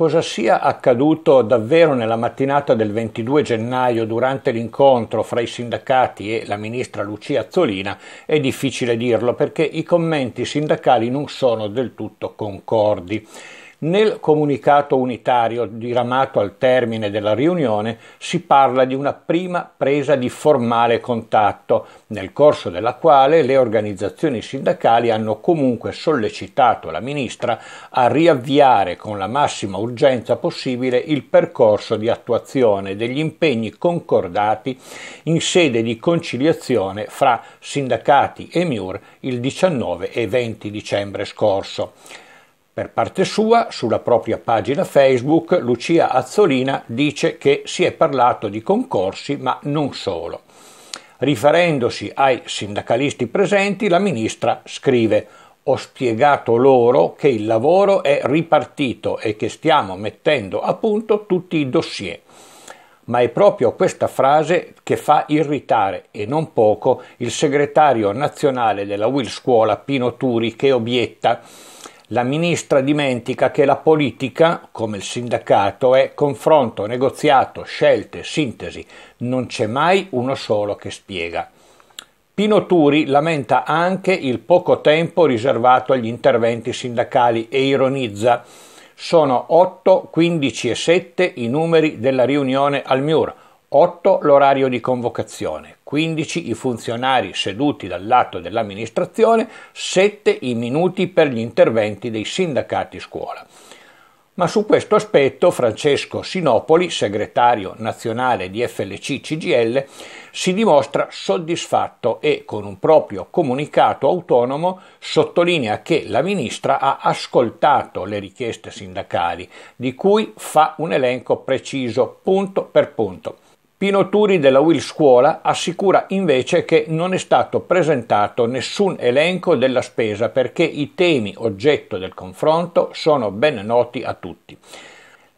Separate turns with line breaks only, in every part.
cosa sia accaduto davvero nella mattinata del 22 gennaio durante l'incontro fra i sindacati e la ministra Lucia Azzolina è difficile dirlo perché i commenti sindacali non sono del tutto concordi. Nel comunicato unitario diramato al termine della riunione si parla di una prima presa di formale contatto, nel corso della quale le organizzazioni sindacali hanno comunque sollecitato la ministra a riavviare con la massima urgenza possibile il percorso di attuazione degli impegni concordati in sede di conciliazione fra sindacati e MIUR il 19 e 20 dicembre scorso. Per parte sua, sulla propria pagina Facebook, Lucia Azzolina dice che si è parlato di concorsi, ma non solo. Riferendosi ai sindacalisti presenti, la ministra scrive ho spiegato loro che il lavoro è ripartito e che stiamo mettendo a punto tutti i dossier. Ma è proprio questa frase che fa irritare, e non poco, il segretario nazionale della Will Scuola Pino Turi che obietta la ministra dimentica che la politica, come il sindacato, è confronto, negoziato, scelte, sintesi. Non c'è mai uno solo che spiega. Pino Turi lamenta anche il poco tempo riservato agli interventi sindacali e ironizza sono 8, 15 e 7 i numeri della riunione al MIUR, 8 l'orario di convocazione, 15 i funzionari seduti dal lato dell'amministrazione, 7 i minuti per gli interventi dei sindacati scuola. Ma su questo aspetto Francesco Sinopoli, segretario nazionale di FLC CGL, si dimostra soddisfatto e con un proprio comunicato autonomo sottolinea che la ministra ha ascoltato le richieste sindacali, di cui fa un elenco preciso punto per punto. Pino Turi della Will Scuola assicura invece che non è stato presentato nessun elenco della spesa perché i temi oggetto del confronto sono ben noti a tutti.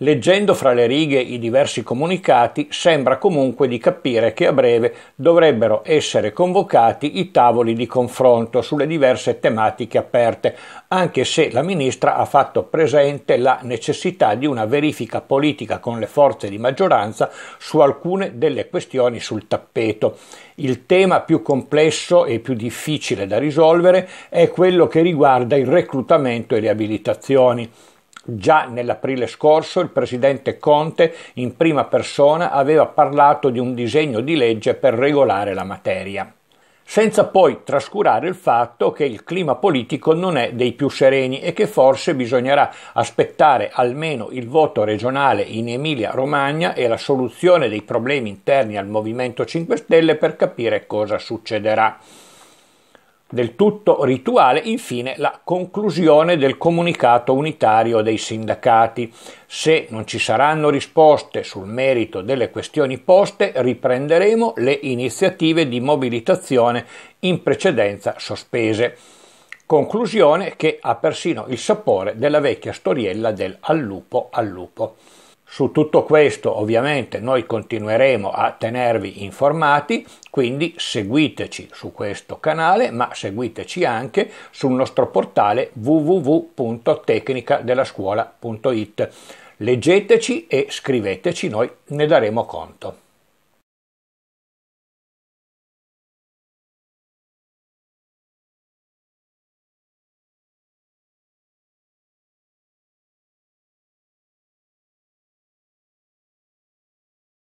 Leggendo fra le righe i diversi comunicati sembra comunque di capire che a breve dovrebbero essere convocati i tavoli di confronto sulle diverse tematiche aperte, anche se la ministra ha fatto presente la necessità di una verifica politica con le forze di maggioranza su alcune delle questioni sul tappeto. Il tema più complesso e più difficile da risolvere è quello che riguarda il reclutamento e le abilitazioni. Già nell'aprile scorso il presidente Conte in prima persona aveva parlato di un disegno di legge per regolare la materia. Senza poi trascurare il fatto che il clima politico non è dei più sereni e che forse bisognerà aspettare almeno il voto regionale in Emilia-Romagna e la soluzione dei problemi interni al Movimento 5 Stelle per capire cosa succederà del tutto rituale, infine la conclusione del comunicato unitario dei sindacati. Se non ci saranno risposte sul merito delle questioni poste, riprenderemo le iniziative di mobilitazione in precedenza sospese. Conclusione che ha persino il sapore della vecchia storiella del al lupo al lupo. Su tutto questo ovviamente noi continueremo a tenervi informati, quindi seguiteci su questo canale, ma seguiteci anche sul nostro portale www.tecnicadelascuola.it. Leggeteci e scriveteci, noi ne daremo conto.